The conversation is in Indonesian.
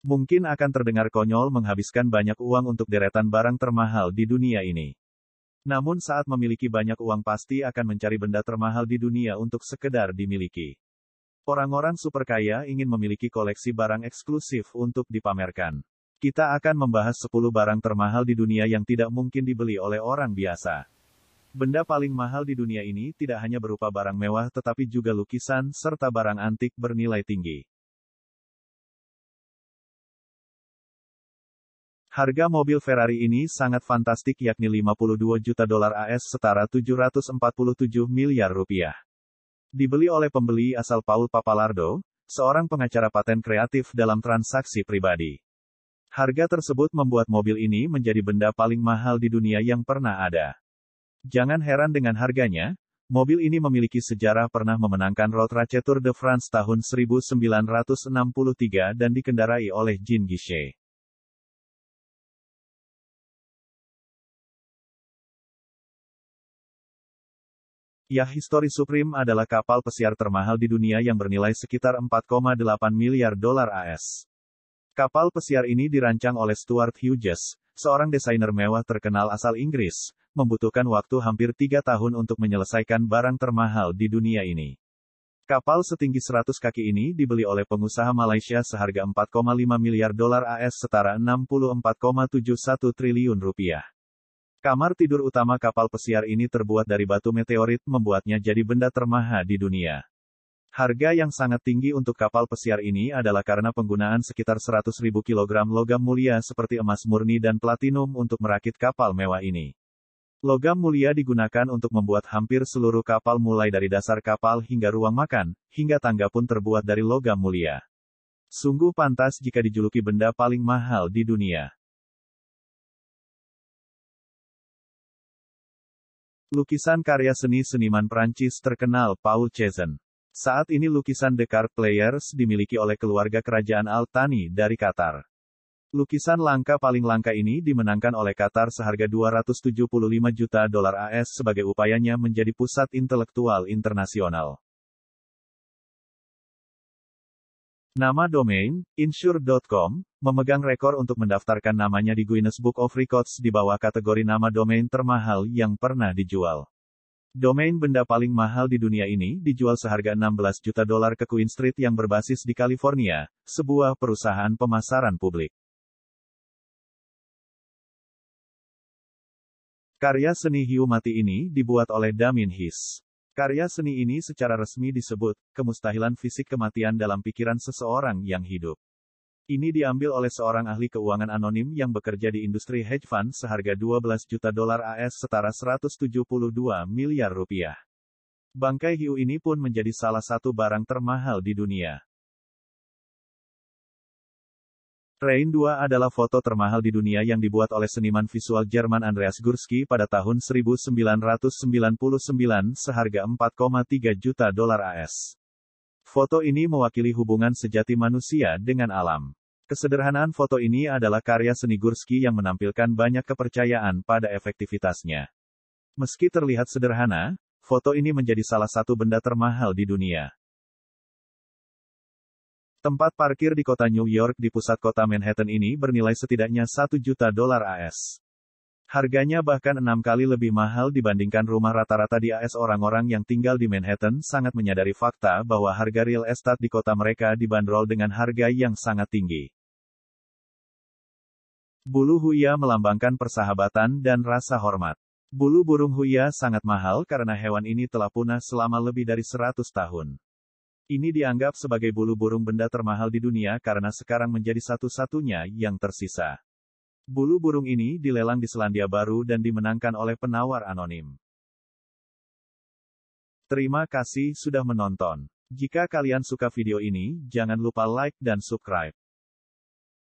Mungkin akan terdengar konyol menghabiskan banyak uang untuk deretan barang termahal di dunia ini. Namun saat memiliki banyak uang pasti akan mencari benda termahal di dunia untuk sekedar dimiliki. Orang-orang super kaya ingin memiliki koleksi barang eksklusif untuk dipamerkan. Kita akan membahas 10 barang termahal di dunia yang tidak mungkin dibeli oleh orang biasa. Benda paling mahal di dunia ini tidak hanya berupa barang mewah tetapi juga lukisan serta barang antik bernilai tinggi. Harga mobil Ferrari ini sangat fantastik yakni 52 juta dolar AS setara 747 miliar rupiah. Dibeli oleh pembeli asal Paul Papalardo, seorang pengacara paten kreatif dalam transaksi pribadi. Harga tersebut membuat mobil ini menjadi benda paling mahal di dunia yang pernah ada. Jangan heran dengan harganya, mobil ini memiliki sejarah pernah memenangkan Road Race Tour de France tahun 1963 dan dikendarai oleh Jean Guichet. Yah History Supreme adalah kapal pesiar termahal di dunia yang bernilai sekitar 4,8 miliar dolar AS. Kapal pesiar ini dirancang oleh Stuart Hughes, seorang desainer mewah terkenal asal Inggris, membutuhkan waktu hampir tiga tahun untuk menyelesaikan barang termahal di dunia ini. Kapal setinggi 100 kaki ini dibeli oleh pengusaha Malaysia seharga 4,5 miliar dolar AS setara 64,71 triliun rupiah. Kamar tidur utama kapal pesiar ini terbuat dari batu meteorit, membuatnya jadi benda termahal di dunia. Harga yang sangat tinggi untuk kapal pesiar ini adalah karena penggunaan sekitar 100.000 kg logam mulia seperti emas murni dan platinum untuk merakit kapal mewah ini. Logam mulia digunakan untuk membuat hampir seluruh kapal mulai dari dasar kapal hingga ruang makan, hingga tangga pun terbuat dari logam mulia. Sungguh pantas jika dijuluki benda paling mahal di dunia. Lukisan karya seni seniman Prancis terkenal Paul Cezanne. Saat ini lukisan The Car Players dimiliki oleh keluarga kerajaan Altani dari Qatar. Lukisan langka paling langka ini dimenangkan oleh Qatar seharga 275 juta dolar AS sebagai upayanya menjadi pusat intelektual internasional. Nama domain, insure.com, memegang rekor untuk mendaftarkan namanya di Guinness Book of Records di bawah kategori nama domain termahal yang pernah dijual. Domain benda paling mahal di dunia ini dijual seharga 16 juta dolar ke Queen Street yang berbasis di California, sebuah perusahaan pemasaran publik. Karya seni hiu mati ini dibuat oleh Damien Hiss. Karya seni ini secara resmi disebut kemustahilan fisik kematian dalam pikiran seseorang yang hidup. Ini diambil oleh seorang ahli keuangan anonim yang bekerja di industri hedge fund seharga 12 juta dolar AS setara 172 miliar rupiah. Bangkai hiu ini pun menjadi salah satu barang termahal di dunia. Rein 2 adalah foto termahal di dunia yang dibuat oleh seniman visual Jerman Andreas Gursky pada tahun 1999 seharga 4,3 juta dolar AS. Foto ini mewakili hubungan sejati manusia dengan alam. Kesederhanaan foto ini adalah karya seni Gursky yang menampilkan banyak kepercayaan pada efektivitasnya. Meski terlihat sederhana, foto ini menjadi salah satu benda termahal di dunia. Tempat parkir di kota New York di pusat kota Manhattan ini bernilai setidaknya 1 juta dolar AS. Harganya bahkan enam kali lebih mahal dibandingkan rumah rata-rata di AS orang-orang yang tinggal di Manhattan sangat menyadari fakta bahwa harga real estate di kota mereka dibanderol dengan harga yang sangat tinggi. Bulu Huya melambangkan persahabatan dan rasa hormat. Bulu burung Huya sangat mahal karena hewan ini telah punah selama lebih dari 100 tahun. Ini dianggap sebagai bulu burung benda termahal di dunia karena sekarang menjadi satu-satunya yang tersisa. Bulu burung ini dilelang di Selandia Baru dan dimenangkan oleh penawar anonim. Terima kasih sudah menonton. Jika kalian suka video ini, jangan lupa like dan subscribe.